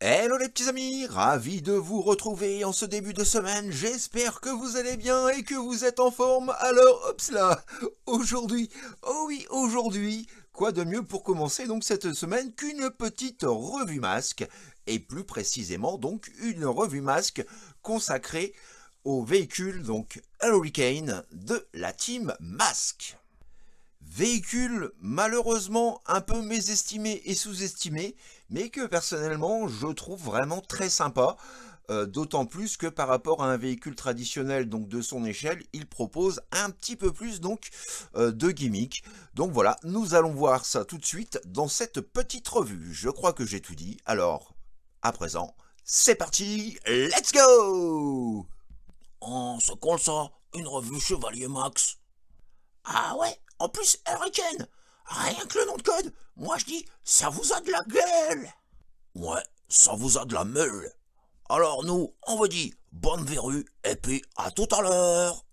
Hello les petits amis, ravi de vous retrouver en ce début de semaine, j'espère que vous allez bien et que vous êtes en forme, alors hop là, aujourd'hui, oh oui aujourd'hui, quoi de mieux pour commencer donc cette semaine qu'une petite revue masque, et plus précisément donc une revue masque consacrée au véhicule donc Hurricane de la team Masque. Véhicule malheureusement un peu mésestimé et sous-estimé, mais que personnellement je trouve vraiment très sympa. Euh, d'autant plus que par rapport à un véhicule traditionnel donc de son échelle, il propose un petit peu plus donc euh, de gimmicks. Donc voilà, nous allons voir ça tout de suite dans cette petite revue. Je crois que j'ai tout dit, alors à présent, c'est parti, let's go On se con ça, une revue Chevalier Max. Ah ouais, en plus Hurricane Rien que le nom de code, moi, je dis, ça vous a de la gueule. Ouais, ça vous a de la meule. Alors nous, on vous dit, bonne verrue, et puis à tout à l'heure.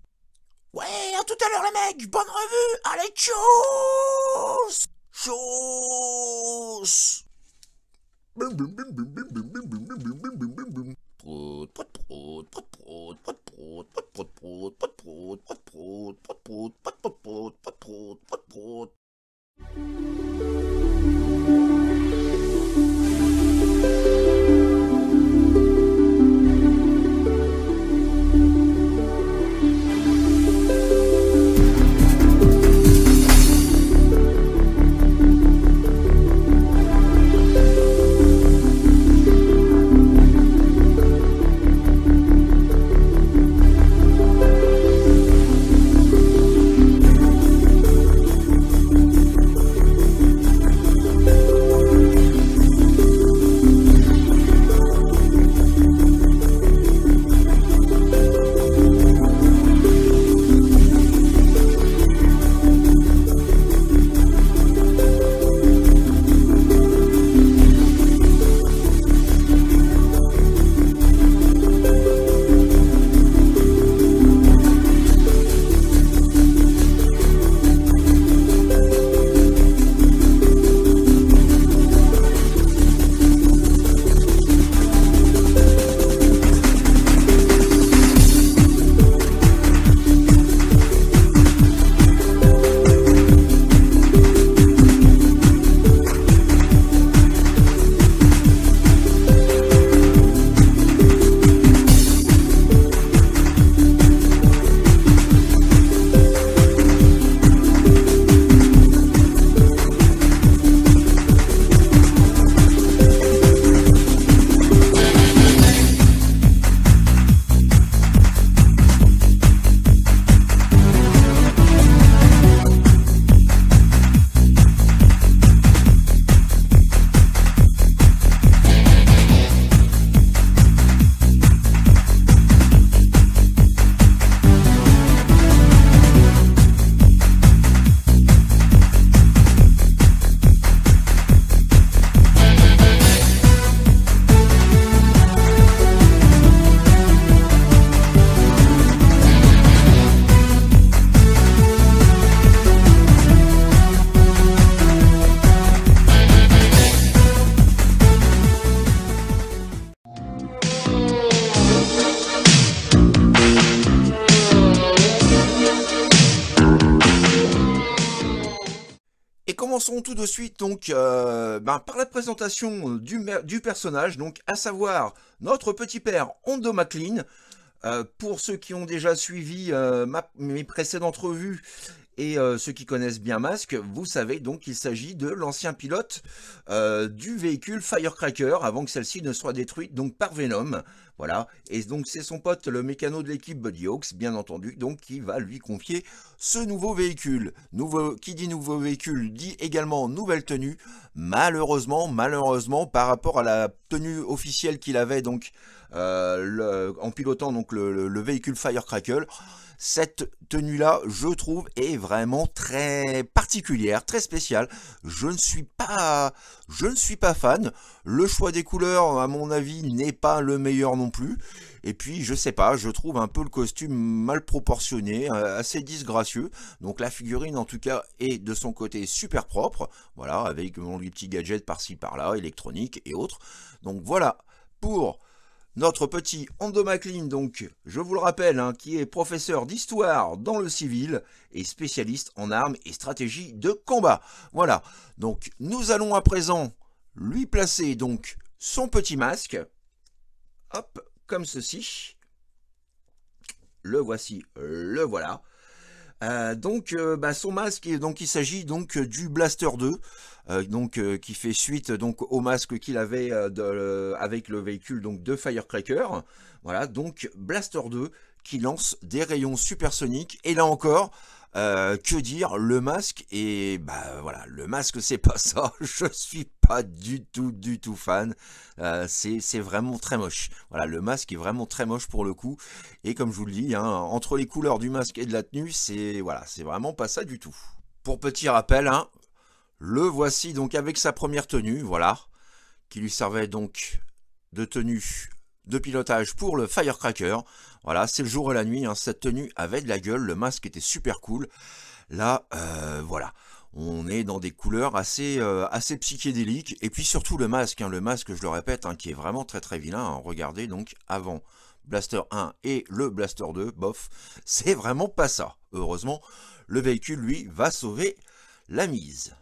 Ouais, à tout à l'heure les mecs, bonne revue, allez, tchuss Tchuss prout, suite donc euh, ben, par la présentation euh, du, du, personnage, donc à savoir notre petit père Hondo McLean. Euh, pour ceux qui ont déjà suivi mes précédentes revues, et euh, ceux qui connaissent bien Mask, vous savez donc qu'il s'agit de l'ancien pilote euh, du véhicule Firecracker, avant que celle-ci ne soit détruite donc par Venom. Voilà, et donc c'est son pote, le mécano de l'équipe Buddy Hawks, bien entendu, donc qui va lui confier ce nouveau véhicule. Nouveau, qui dit nouveau véhicule dit également nouvelle tenue. Malheureusement, malheureusement, par rapport à la tenue officielle qu'il avait donc euh, en pilotant donc le véhicule Firecracker, cette tenue-là, je trouve, est vraiment très particulière, très spéciale. Je ne suis pas, je ne suis pas fan. Le choix des couleurs, à mon avis, n'est pas le meilleur non plus. Et puis, je sais pas, je trouve un peu le costume mal proportionné, euh, assez disgracieux. Donc la figurine, en tout cas, est de son côté super propre. Voilà, avec mon petit gadget par-ci par-là, électronique et autres. Donc voilà, pour notre petit Ando donc, je vous le rappelle, hein, qui est professeur d'histoire dans le civil et spécialiste en armes et stratégie de combat. Voilà, donc nous allons à présent lui placer donc son petit masque. Hop, comme ceci. Le voici, le voilà. Euh, donc euh, bah, son masque, donc il s'agit donc euh, du Blaster 2, donc qui fait suite donc au masque qu'il avait avec le véhicule donc de Firecracker. Voilà, donc Blaster 2 qui lance des rayons supersoniques. Et là encore, euh, que dire, le masque, et bah voilà, le masque c'est pas ça, je suis pas du tout, du tout fan, euh, c'est vraiment très moche, voilà, le masque est vraiment très moche pour le coup, et comme je vous le dis, hein, entre les couleurs du masque et de la tenue, c'est voilà, c'est vraiment pas ça du tout. Pour petit rappel, hein, le voici donc avec sa première tenue, voilà, qui lui servait donc de tenue de pilotage pour le Firecracker. Voilà, c'est le jour et la nuit, hein. cette tenue avait de la gueule, le masque était super cool. Là, euh, voilà, on est dans des couleurs assez, euh, assez psychédéliques. Et puis surtout le masque, hein. le masque, je le répète, hein, qui est vraiment très très vilain. Regardez donc avant Blaster 1 et le Blaster 2, bof, c'est vraiment pas ça. Heureusement, le véhicule, lui, va sauver la mise.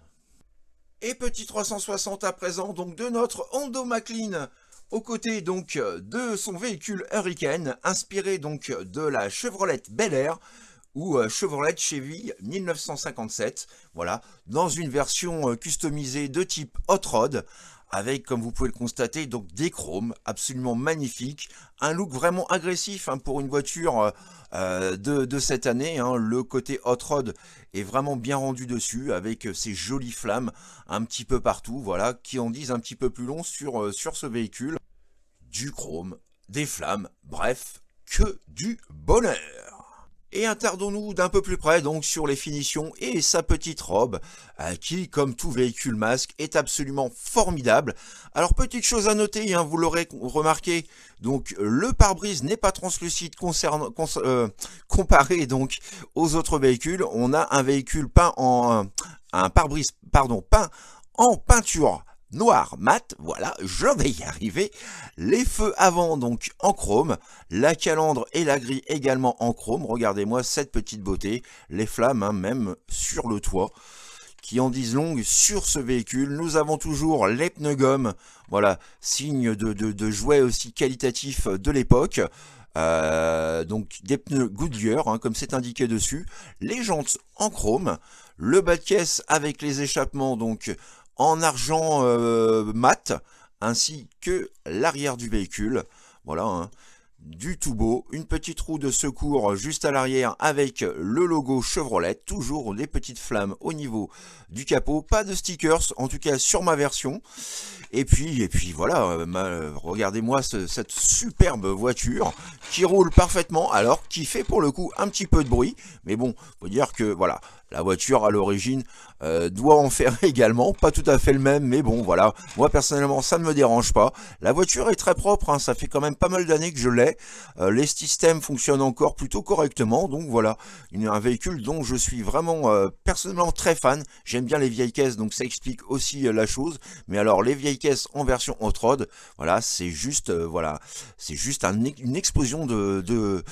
Et petit 360 à présent, donc de notre Hondo McLean aux côtés donc de son véhicule Hurricane, inspiré donc de la Chevrolet Bel Air ou euh, Chevrolet Chevy 1957, voilà, dans une version euh, customisée de type hot rod, avec, comme vous pouvez le constater, donc des chromes absolument magnifiques, un look vraiment agressif hein, pour une voiture euh, euh, de, cette année. Hein. Le côté hot rod est vraiment bien rendu dessus, avec euh, ces jolies flammes un petit peu partout, voilà, qui en disent un petit peu plus long sur, sur ce véhicule. Du chrome, des flammes, bref, que du bonheur et interdons-nous d'un peu plus près donc sur les finitions et sa petite robe, qui, comme tout véhicule masque, est absolument formidable. Alors petite chose à noter, hein, vous l'aurez remarqué, donc le pare-brise n'est pas translucide euh, comparé donc aux autres véhicules. On a un véhicule peint en un pare-brise pardon peint en peinture noir mat, voilà, je vais y arriver. Les feux avant donc en chrome, la calandre et la grille également en chrome. Regardez-moi cette petite beauté, les flammes hein, même sur le toit qui en disent longue sur ce véhicule. Nous avons toujours les pneus gomme, voilà, signe de, de, jouet aussi qualitatif de l'époque. Euh, donc des pneus Goodyear, hein, comme c'est indiqué dessus, les jantes en chrome, le bas de caisse avec les échappements donc en argent euh, mat, ainsi que l'arrière du véhicule. Voilà, hein. du tout beau. Une petite roue de secours juste à l'arrière avec le logo Chevrolet. Toujours des petites flammes au niveau du capot. Pas de stickers, en tout cas sur ma version. Et puis, et puis voilà, euh, euh, regardez-moi cette superbe voiture qui roule parfaitement, alors qui fait pour le coup un petit peu de bruit. Mais bon, faut dire que voilà, la voiture à l'origine euh, doit en faire également, pas tout à fait le même, mais bon voilà, moi personnellement ça ne me dérange pas. La voiture est très propre, hein. ça fait quand même pas mal d'années que je l'ai, euh, les systèmes fonctionnent encore plutôt correctement, donc voilà, un véhicule dont je suis vraiment euh, personnellement très fan, j'aime bien les vieilles caisses, donc ça explique aussi la chose, mais alors les vieilles caisses en version off-road, voilà, c'est juste, voilà, c'est juste une explosion de,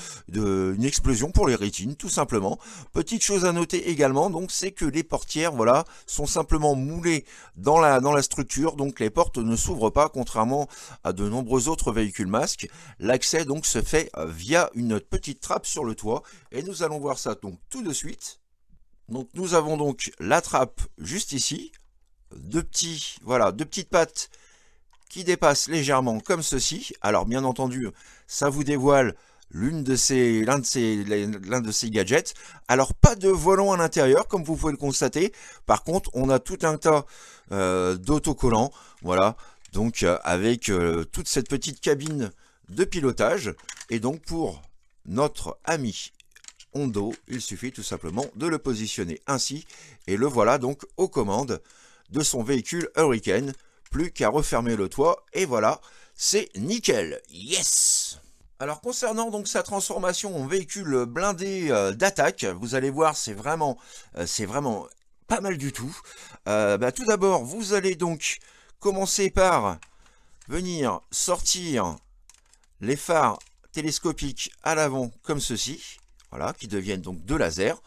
une explosion pour les rétines, tout simplement. Petite chose à noter également, donc c'est que les portières voilà, sont simplement moulées dans la, structure, donc les portes ne s'ouvrent pas contrairement à de nombreux autres véhicules masques. L'accès donc se fait euh, via une petite trappe sur le toit et nous allons voir ça donc tout de suite. Donc nous avons donc la trappe juste ici, deux, petits, voilà, deux petites pattes qui dépassent légèrement comme ceci. Alors bien entendu, ça vous dévoile l'une de ces, l'un de ces, l'un de ces gadgets. Alors pas de volant à l'intérieur, comme vous pouvez le constater. Par contre, on a tout un tas euh, d'autocollants, voilà. Donc euh, avec euh, toute cette petite cabine de pilotage. Et donc pour notre ami Hondo, il suffit tout simplement de le positionner ainsi. Et le voilà donc aux commandes de son véhicule Hurricane. Plus qu'à refermer le toit et voilà, c'est nickel. Yes alors concernant donc sa transformation en véhicule blindé euh, d'attaque, vous allez voir c'est vraiment euh, vraiment pas mal du tout. Euh, bah, tout d'abord vous allez donc commencer par venir sortir les phares télescopiques à l'avant comme ceci, voilà, qui deviennent donc de laser,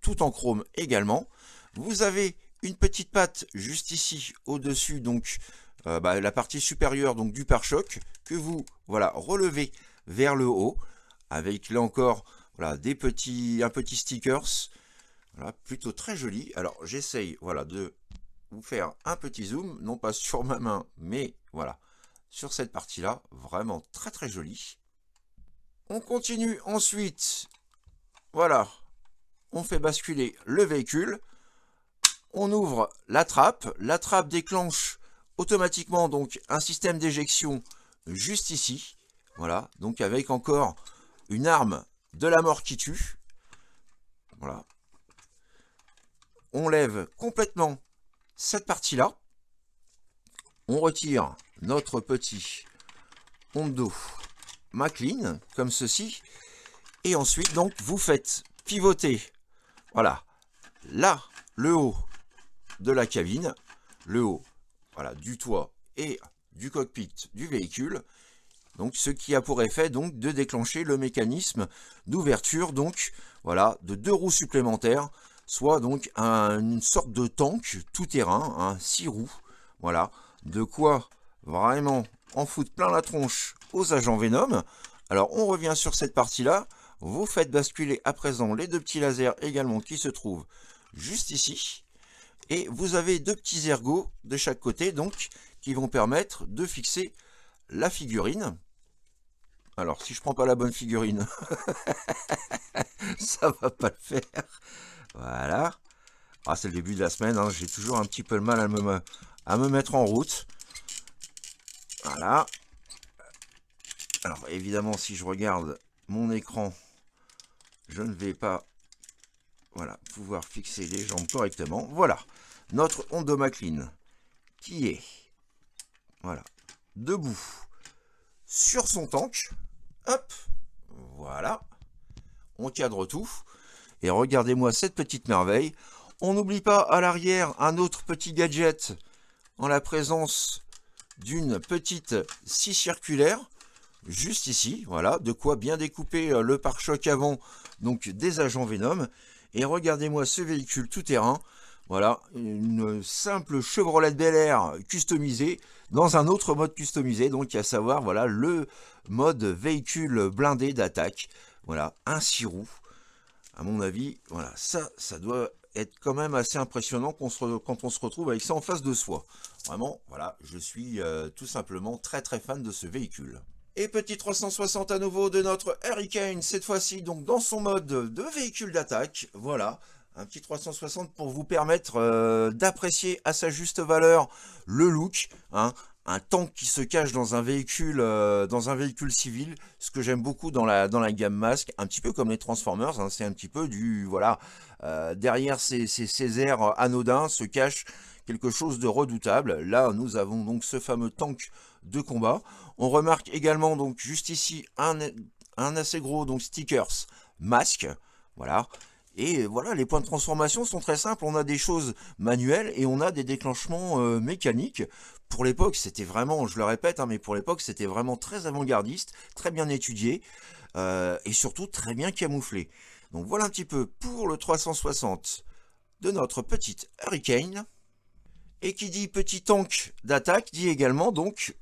tout en chrome également. Vous avez une petite patte juste ici au-dessus donc bah, la partie supérieure donc du pare-choc que vous voilà relevez vers le haut, avec là encore voilà, des petits, un petit stickers, plutôt très joli. Alors j'essaye voilà, de vous faire un petit zoom, non pas sur ma main, mais voilà, sur cette partie-là, vraiment très très joli On continue ensuite, voilà, on fait basculer le véhicule, on ouvre la trappe, la trappe déclenche automatiquement donc un système d'éjection juste ici, voilà, donc avec encore une arme de la mort qui tue. Voilà. On lève complètement cette partie-là. On retire notre petit d'eau MacLean, comme ceci. Et ensuite, donc, vous faites pivoter, voilà, là, le haut de la cabine, le haut, voilà, du toit et du cockpit du véhicule. Donc, ce qui a pour effet donc de déclencher le mécanisme d'ouverture donc voilà de deux roues supplémentaires, soit donc une sorte de tank tout terrain, un roues, voilà, de quoi vraiment en foutre plein la tronche aux agents Venom. Alors on revient sur cette partie-là, vous faites basculer à présent les deux petits lasers également qui se trouvent juste ici. Et vous avez deux petits ergots de chaque côté donc qui vont permettre de fixer la figurine. Alors, si je prends pas la bonne figurine, ça va pas le faire. Voilà. Ah, c'est le début de la semaine, hein. j'ai toujours un petit peu le mal à me, à me mettre en route. Voilà. Alors, évidemment, si je regarde mon écran, je ne vais pas voilà, pouvoir fixer les jambes correctement. Voilà, notre Ondomacline qui est voilà, debout sur son tank. Hop, voilà. On cadre tout. Et regardez-moi cette petite merveille. On n'oublie pas à l'arrière un autre petit gadget en la présence d'une petite scie circulaire juste ici, voilà, de quoi bien découper euh, le pare-choc avant, donc des agents Venom. Et regardez-moi ce véhicule tout-terrain, voilà, une simple Chevrolet Bel Air customisée dans un autre mode customisé, donc à savoir, voilà, le mode véhicule blindé d'attaque. Voilà, un sirou. À mon avis, voilà, ça, ça doit être quand même assez impressionnant quand on se retrouve avec ça en face de soi. Vraiment, voilà, je suis euh, tout simplement très très fan de ce véhicule. Et petit 360 à nouveau de notre Hurricane, cette fois-ci donc dans son mode de véhicule d'attaque, voilà. Un petit 360 pour vous permettre euh, d'apprécier à sa juste valeur le look, hein, un tank qui se cache dans un véhicule, euh, dans un véhicule civil, ce que j'aime beaucoup dans la, gamme masque, un petit peu comme les Transformers, hein, c'est un petit peu du, voilà, euh, derrière ces, airs anodins se cache quelque chose de redoutable. Là, nous avons donc ce fameux tank de combat. On remarque également, donc, juste ici, un, assez gros donc, stickers masque, voilà, et voilà, les points de transformation sont très simples. On a des choses manuelles et on a des déclenchements euh, mécaniques. Pour l'époque, c'était vraiment, je le répète, hein, mais pour l'époque, c'était vraiment très avant-gardiste, très bien étudié euh, et surtout très bien camouflé. Donc voilà un petit peu pour le 360 de notre petite Hurricane. Et qui dit petit tank d'attaque, dit également donc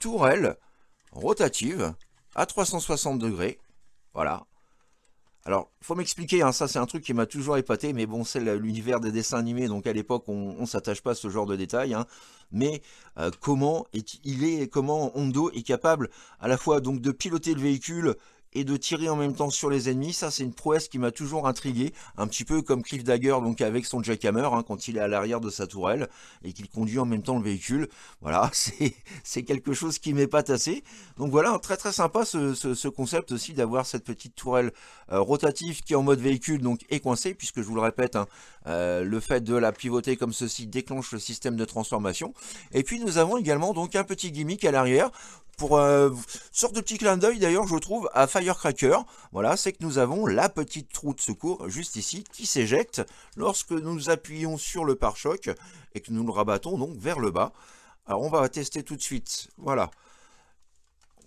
tourelle rotative à 360 degrés. Voilà, alors, faut m'expliquer, hein, ça c'est un truc qui m'a toujours épaté, mais bon, c'est l'univers des dessins animés, donc à l'époque on, ne s'attache pas à ce genre de détails. Hein. mais euh, comment il est, comment Hondo est capable à la fois donc de piloter le véhicule et de tirer en même temps sur les ennemis, ça c'est une prouesse qui m'a toujours intrigué, un petit peu comme Cliff Dagger donc avec son jackhammer hein, quand il est à l'arrière de sa tourelle et qu'il conduit en même temps le véhicule, voilà c'est quelque chose qui m'est pas tassé, donc voilà très très sympa ce, concept aussi d'avoir cette petite tourelle euh, rotative qui est en mode véhicule donc est coincée puisque je vous le répète hein, euh, le fait de la pivoter comme ceci déclenche le système de transformation et puis nous avons également donc un petit gimmick à l'arrière pour un euh, sorte de petit clin d'œil d'ailleurs je trouve à Firecracker, voilà c'est que nous avons la petite trou de secours juste ici qui s'éjecte lorsque nous appuyons sur le pare-choc et que nous le rabattons donc vers le bas. Alors on va tester tout de suite, voilà,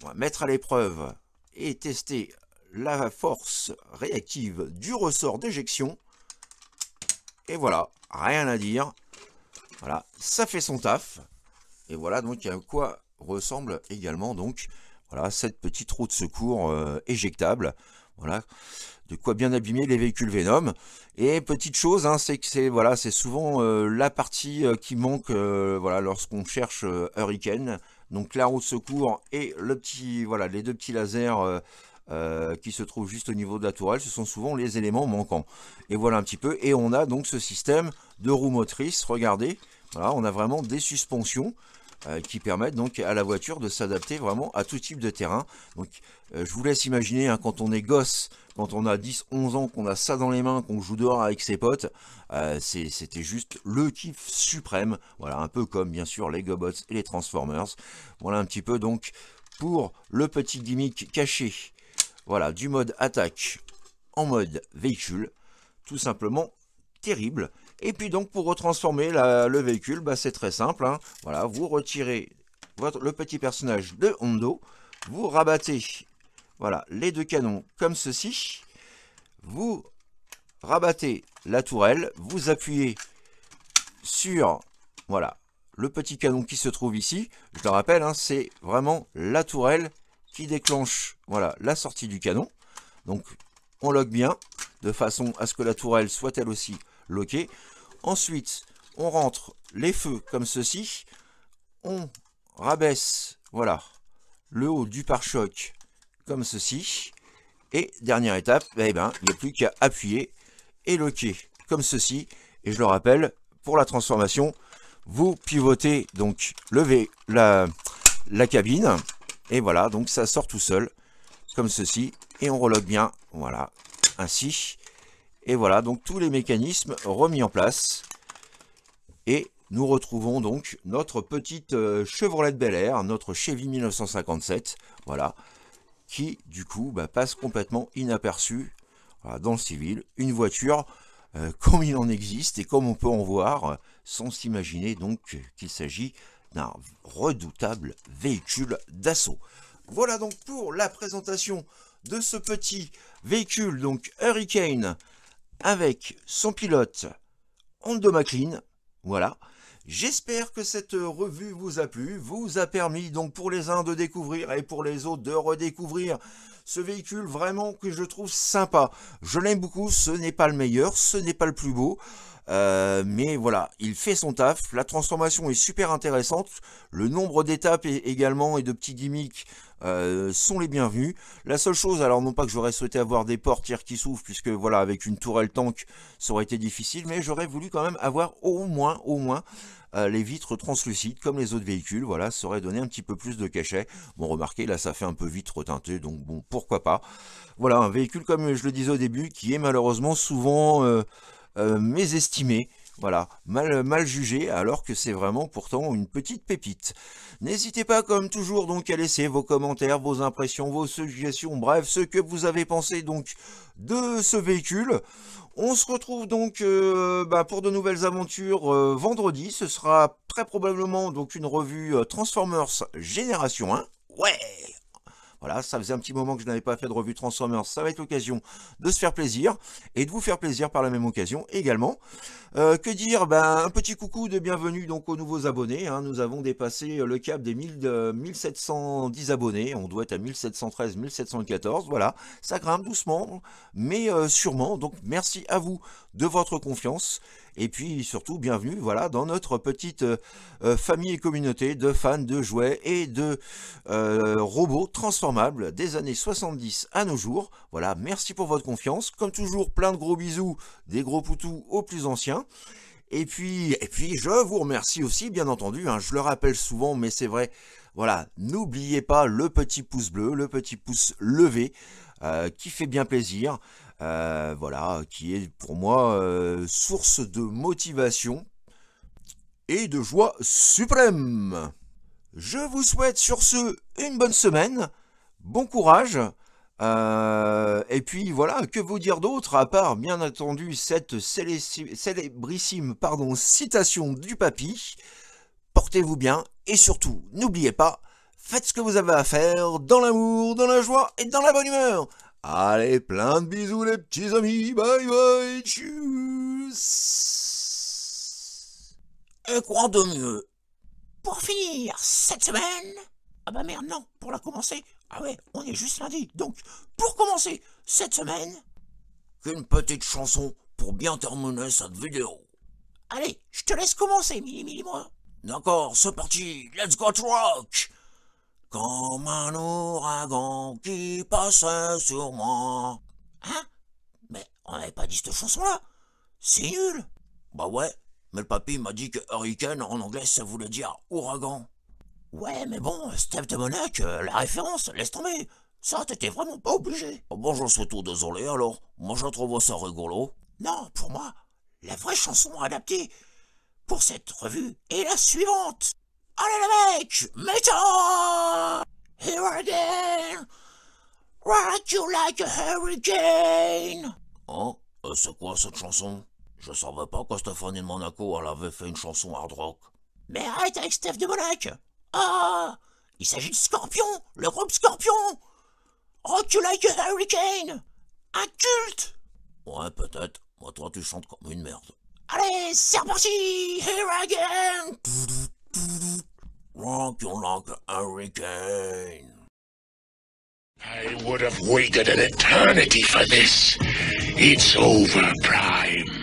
on va mettre à l'épreuve et tester la force réactive du ressort d'éjection. Et voilà, rien à dire. Voilà, ça fait son taf. Et voilà, donc il y a quoi ressemble également donc voilà cette petite roue de secours euh, éjectable. Voilà de quoi bien abîmer les véhicules Venom. Et petite chose, hein, c'est que c'est voilà, c'est souvent euh, la partie euh, qui manque voilà lorsqu'on cherche Hurricane. Donc la roue de secours et le petit voilà les deux petits lasers. qui se trouvent juste au niveau de la tourelle, ce sont souvent les éléments manquants. Et voilà un petit peu, et on a donc ce système de roues motrices, regardez, voilà, on a vraiment des suspensions euh, qui permettent donc à la voiture de s'adapter vraiment à tout type de terrain. Donc euh, je vous laisse imaginer hein, quand on est gosse, quand on a 10-11 ans, qu'on a ça dans les mains, qu'on joue dehors avec ses potes, euh, c'était juste le kiff suprême. Voilà, un peu comme bien sûr les Gobots et les Transformers. Voilà un petit peu donc pour le petit gimmick caché. Voilà, du mode attaque en mode véhicule. Tout simplement terrible. Et puis donc pour retransformer le véhicule, bah, c'est très simple. Hein. Voilà, vous retirez le petit personnage de Hondo, vous rabattez voilà, les deux canons comme ceci, vous rabattez la tourelle, vous appuyez sur voilà, le petit canon qui se trouve ici. Je le rappelle, hein, c'est vraiment la tourelle qui déclenche voilà, la sortie du canon. Donc on log bien, de façon à ce que la tourelle soit elle aussi Ensuite, on rentre les feux comme ceci. On rabaisse, voilà, le haut du pare-choc comme ceci. Et dernière étape, eh ben, il n'y a plus qu'à appuyer et loquer comme ceci. Et je le rappelle, pour la transformation, vous pivotez donc levez la, la cabine. Et voilà, donc ça sort tout seul, comme ceci. Et on reloque bien, voilà, ainsi. Et voilà, donc tous les mécanismes remis en place. Et nous retrouvons donc notre petite euh, Chevrolet Bel Air, notre Chevy 1957, voilà, qui du coup bah, passe complètement inaperçu dans le civil. Une voiture euh, comme il en existe et comme on peut en voir, sans s'imaginer donc qu'il s'agit d'un redoutable véhicule d'assaut. Voilà donc pour la présentation de ce petit véhicule, donc Hurricane avec son pilote Ando McLean. Voilà. J'espère que cette revue vous a plu, vous a permis donc pour les uns de découvrir et pour les autres de redécouvrir ce véhicule vraiment que je trouve sympa. Je l'aime beaucoup, ce n'est pas le meilleur, ce n'est pas le plus beau. Euh, mais voilà, il fait son taf. La transformation est super intéressante. Le nombre d'étapes également et de petits gimmicks euh, sont les bienvenus. La seule chose, alors non pas que j'aurais souhaité avoir des portières qui s'ouvrent, puisque voilà, avec une tourelle tank, ça aurait été difficile, mais j'aurais voulu quand même avoir au moins, au moins, euh, les vitres translucides, comme les autres véhicules, voilà, ça aurait donné un petit peu plus de cachet. Bon, remarquez, là, ça fait un peu vitre teinté, donc bon, pourquoi pas. Voilà, un véhicule, comme je le disais au début, qui est malheureusement souvent mes euh, mésestimé, voilà, mal, mal jugé, alors que c'est vraiment pourtant une petite pépite. N'hésitez pas, comme toujours, donc à laisser vos commentaires, vos impressions, vos suggestions, bref, ce que vous avez pensé donc de ce véhicule. On se retrouve donc euh, bah, pour de nouvelles aventures euh, vendredi. Ce sera très probablement donc une revue Transformers Génération 1. Ouais voilà, ça faisait un petit moment que je n'avais pas fait de revue Transformers, ça va être l'occasion de se faire plaisir et de vous faire plaisir par la même occasion également. Euh, que dire ben, Un petit coucou de bienvenue donc aux nouveaux abonnés. Hein. Nous avons dépassé le cap des 1710 abonnés. On doit être à 1713, 1714. Voilà, ça grimpe doucement, mais euh, sûrement. Donc merci à vous de votre confiance. Et puis surtout, bienvenue voilà, dans notre petite euh, euh, famille et communauté de fans de jouets et de euh, robots transformables des années 70 à nos jours. Voilà, merci pour votre confiance. Comme toujours, plein de gros bisous, des gros poutous aux plus anciens. Et puis, et puis, je vous remercie aussi, bien entendu, hein, je le rappelle souvent, mais c'est vrai, voilà, n'oubliez pas le petit pouce bleu, le petit pouce levé, qui fait bien plaisir. Euh, voilà, qui est pour moi euh, source de motivation et de joie suprême. Je vous souhaite sur ce une bonne semaine, bon courage, euh, et puis voilà, que vous dire d'autre à part bien entendu cette célébrissime pardon, citation du papy. Portez-vous bien et surtout, n'oubliez pas, faites ce que vous avez à faire dans l'amour, dans la joie et dans la bonne humeur. Allez, plein de bisous les petits amis, bye bye, tchuss Et quoi de mieux Pour finir cette semaine Ah bah merde, non, pour la commencer, ah ouais, on est juste lundi, donc pour commencer cette semaine, qu'une petite chanson pour bien terminer cette vidéo. Allez, je te laisse commencer, Mili Mili moi. D'accord, c'est parti, let's go to rock comme un ouragan qui passe sur moi. Hein Mais on n'avait pas dit cette chanson-là C'est nul Bah ouais, mais le papy m'a dit que hurricane en anglais ça voulait dire ouragan. Ouais, mais bon, Steph de Monac, euh, la référence, laisse tomber. Ça, t'étais vraiment pas obligé. Oh, bon, je suis tout désolé alors. Moi, je trouve ça rigolo. Non, pour moi, la vraie chanson adaptée pour cette revue est la suivante. Allez oh les mecs, Metal Here again Rock you like a hurricane Oh, euh, C'est quoi cette chanson Je savais pas que Stéphanie de Monaco elle avait fait une chanson hard rock. Mais arrête avec Steph de Monaco Ah Il s'agit de Scorpion Le groupe Scorpion Rock oh, you like a hurricane Un culte Ouais, peut-être. Moi, toi, tu chantes comme une merde. Allez, c'est reparti Here again Rock you like a hurricane. I would have waited an eternity for this. It's over, Prime.